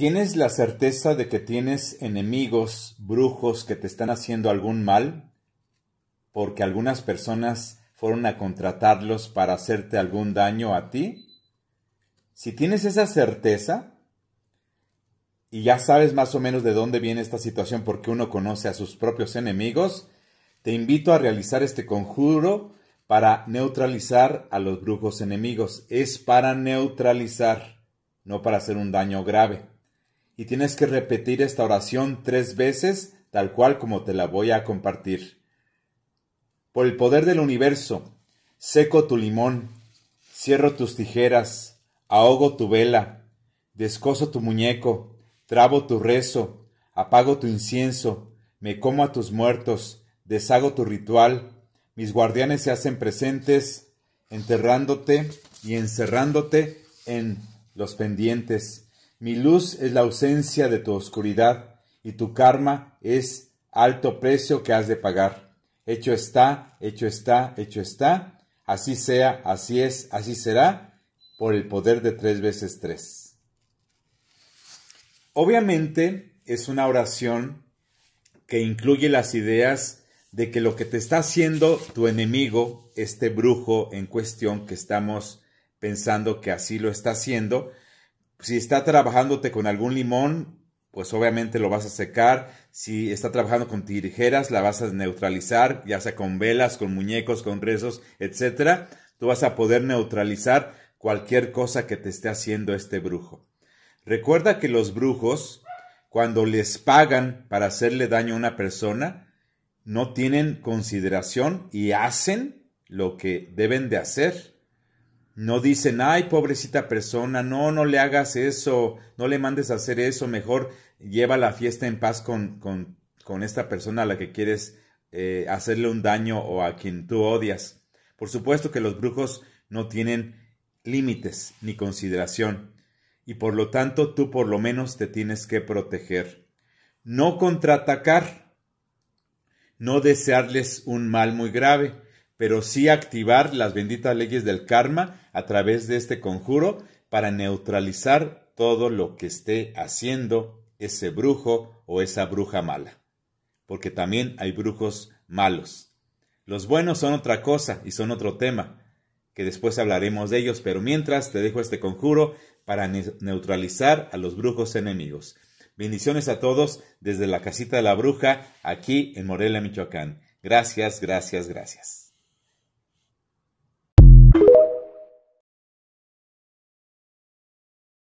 ¿Tienes la certeza de que tienes enemigos, brujos que te están haciendo algún mal? Porque algunas personas fueron a contratarlos para hacerte algún daño a ti. Si tienes esa certeza, y ya sabes más o menos de dónde viene esta situación porque uno conoce a sus propios enemigos, te invito a realizar este conjuro para neutralizar a los brujos enemigos. Es para neutralizar, no para hacer un daño grave y tienes que repetir esta oración tres veces, tal cual como te la voy a compartir. Por el poder del universo, seco tu limón, cierro tus tijeras, ahogo tu vela, descoso tu muñeco, trabo tu rezo, apago tu incienso, me como a tus muertos, deshago tu ritual, mis guardianes se hacen presentes, enterrándote y encerrándote en los pendientes mi luz es la ausencia de tu oscuridad y tu karma es alto precio que has de pagar. Hecho está, hecho está, hecho está. Así sea, así es, así será, por el poder de tres veces tres. Obviamente es una oración que incluye las ideas de que lo que te está haciendo tu enemigo, este brujo en cuestión que estamos pensando que así lo está haciendo, si está trabajándote con algún limón, pues obviamente lo vas a secar. Si está trabajando con tijeras, la vas a neutralizar, ya sea con velas, con muñecos, con rezos, etc. Tú vas a poder neutralizar cualquier cosa que te esté haciendo este brujo. Recuerda que los brujos, cuando les pagan para hacerle daño a una persona, no tienen consideración y hacen lo que deben de hacer. No dicen, ay, pobrecita persona, no, no le hagas eso, no le mandes a hacer eso, mejor lleva la fiesta en paz con, con, con esta persona a la que quieres eh, hacerle un daño o a quien tú odias. Por supuesto que los brujos no tienen límites ni consideración, y por lo tanto tú por lo menos te tienes que proteger. No contraatacar, no desearles un mal muy grave, pero sí activar las benditas leyes del karma a través de este conjuro para neutralizar todo lo que esté haciendo ese brujo o esa bruja mala. Porque también hay brujos malos. Los buenos son otra cosa y son otro tema, que después hablaremos de ellos, pero mientras te dejo este conjuro para neutralizar a los brujos enemigos. Bendiciones a todos desde la casita de la bruja aquí en Morelia, Michoacán. Gracias, gracias, gracias.